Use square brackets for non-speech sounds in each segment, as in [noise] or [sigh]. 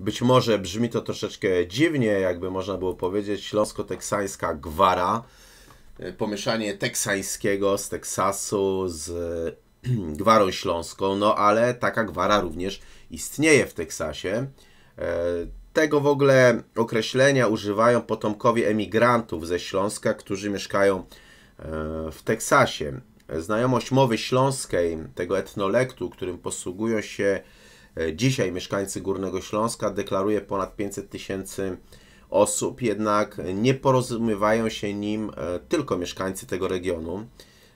Być może brzmi to troszeczkę dziwnie, jakby można było powiedzieć, śląsko-teksańska gwara, y, pomieszanie teksańskiego z Teksasu z [clears throat] gwarą śląską, no ale taka gwara również istnieje w Teksasie. E, tego w ogóle określenia używają potomkowie emigrantów ze Śląska, którzy mieszkają e, w Teksasie. Znajomość mowy śląskiej, tego etnolektu, którym posługują się E, dzisiaj mieszkańcy Górnego Śląska deklaruje ponad 500 tysięcy osób, jednak nie porozumiewają się nim e, tylko mieszkańcy tego regionu.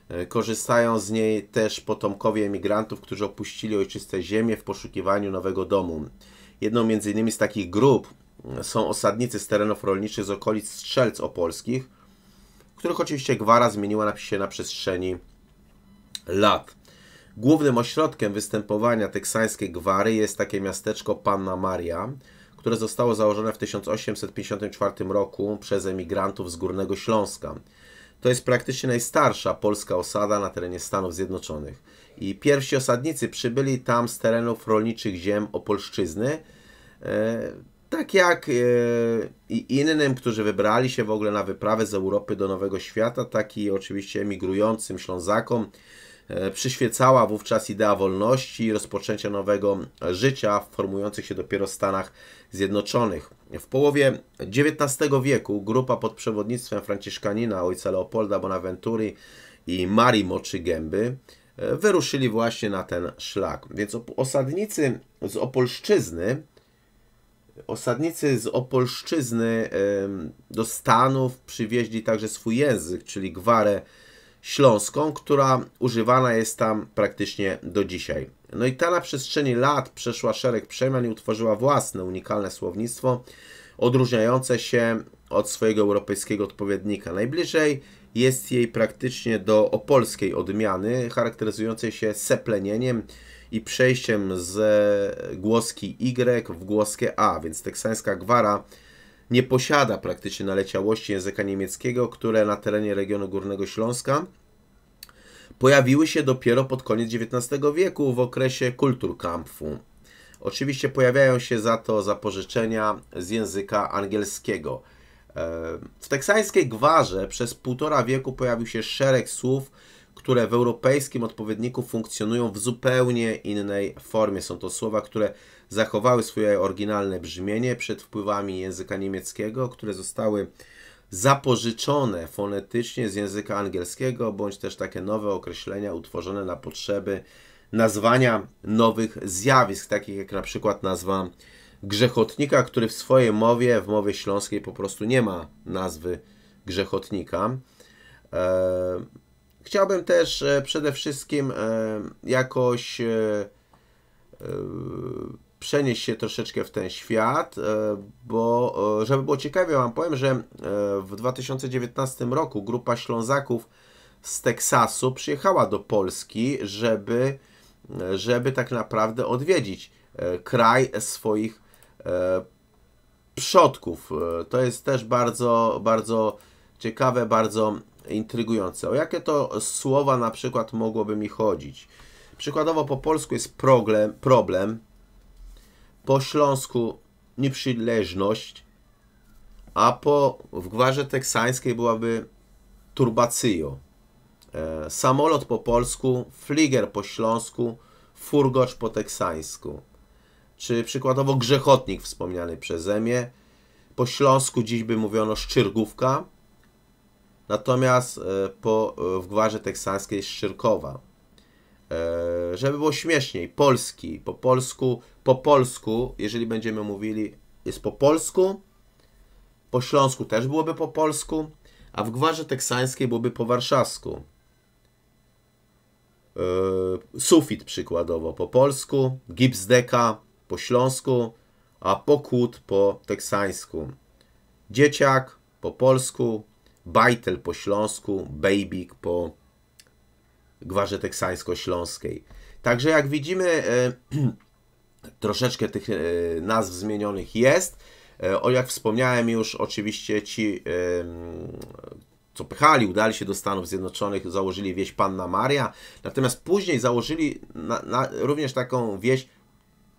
E, korzystają z niej też potomkowie emigrantów, którzy opuścili ojczyste ziemię w poszukiwaniu nowego domu. Jedną między innymi z takich grup są osadnicy z terenów rolniczych z okolic Strzelc Opolskich, których oczywiście gwara zmieniła się na przestrzeni lat. Głównym ośrodkiem występowania teksańskiej gwary jest takie miasteczko Panna Maria, które zostało założone w 1854 roku przez emigrantów z Górnego Śląska. To jest praktycznie najstarsza polska osada na terenie Stanów Zjednoczonych. I pierwsi osadnicy przybyli tam z terenów rolniczych ziem Opolszczyzny, e, tak jak e, i innym, którzy wybrali się w ogóle na wyprawę z Europy do Nowego Świata, tak i oczywiście emigrującym Ślązakom e, przyświecała wówczas idea wolności i rozpoczęcia nowego życia w formujących się dopiero Stanach Zjednoczonych. W połowie XIX wieku grupa pod przewodnictwem franciszkanina ojca Leopolda Bonaventury i Marii Moczy Gęby e, wyruszyli właśnie na ten szlak. Więc osadnicy z Opolszczyzny Osadnicy z Opolszczyzny do Stanów przywieźli także swój język, czyli gwarę śląską, która używana jest tam praktycznie do dzisiaj. No i ta na przestrzeni lat przeszła szereg przemian i utworzyła własne unikalne słownictwo, odróżniające się od swojego europejskiego odpowiednika. Najbliżej jest jej praktycznie do opolskiej odmiany, charakteryzującej się seplenieniem, i przejściem z głoski Y w głoskę A, więc teksańska gwara nie posiada praktycznie naleciałości języka niemieckiego, które na terenie regionu Górnego Śląska pojawiły się dopiero pod koniec XIX wieku w okresie Kulturkampfu. Oczywiście pojawiają się za to zapożyczenia z języka angielskiego. E, w teksańskiej gwarze przez półtora wieku pojawił się szereg słów, które w europejskim odpowiedniku funkcjonują w zupełnie innej formie. Są to słowa, które zachowały swoje oryginalne brzmienie przed wpływami języka niemieckiego, które zostały zapożyczone fonetycznie z języka angielskiego, bądź też takie nowe określenia utworzone na potrzeby nazwania nowych zjawisk, takich jak na przykład nazwa grzechotnika, który w swojej mowie, w mowie śląskiej po prostu nie ma nazwy grzechotnika. Eee, Chciałbym też e, przede wszystkim e, jakoś e, przenieść się troszeczkę w ten świat, bo żeby było ciekawie, Wam powiem, że w 2019 roku grupa Ślązaków z Teksasu przyjechała do Polski, żeby, żeby tak naprawdę odwiedzić kraj swoich przodków. To jest też bardzo, bardzo ciekawe, bardzo intrygujące. O jakie to słowa na przykład mogłoby mi chodzić? Przykładowo po polsku jest problem, problem po śląsku nieprzyleżność, a po w gwarze teksańskiej byłaby turbacyjo. E, samolot po polsku, fliger po śląsku, furgocz po teksańsku. Czy przykładowo grzechotnik wspomniany przeze mnie. Po śląsku dziś by mówiono szczyrgówka, Natomiast e, po, e, w gwarze teksańskiej jest Szczyrkowa. E, żeby było śmieszniej, polski, po polsku, po polsku, jeżeli będziemy mówili, jest po polsku, po śląsku też byłoby po polsku, a w gwarze teksańskiej byłoby po warszawsku. sufit przykładowo po polsku, gips po śląsku, a pokłód po teksańsku. Dzieciak po polsku, Bajtel po śląsku, Bejbik po gwarze teksańsko-śląskiej. Także jak widzimy, e, [clears throat] troszeczkę tych e, nazw zmienionych jest. E, o jak wspomniałem już, oczywiście ci, co pychali, udali się do Stanów Zjednoczonych, założyli wieś Panna Maria, natomiast później założyli na, na, również taką wieś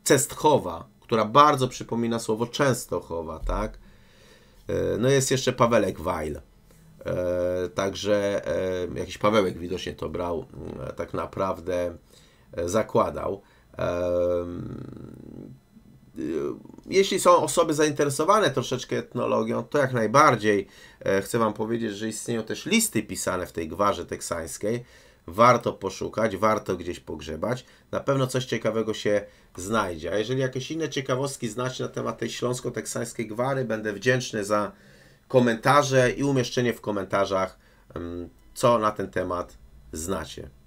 Cestchowa, która bardzo przypomina słowo Częstochowa, tak? No jest jeszcze Pawelek Weil. E, także e, jakiś Pawełek widocznie to brał, e, tak naprawdę zakładał. Jeśli są osoby zainteresowane troszeczkę etnologią, to jak najbardziej chcę Wam powiedzieć, że istnieją też listy pisane w tej gwarze teksańskiej. Warto poszukać, warto gdzieś pogrzebać. Na pewno coś ciekawego się znajdzie. A jeżeli jakieś inne ciekawostki znacie na temat tej śląsko-teksańskiej gwary, będę wdzięczny za komentarze i umieszczenie w komentarzach, co na ten temat znacie.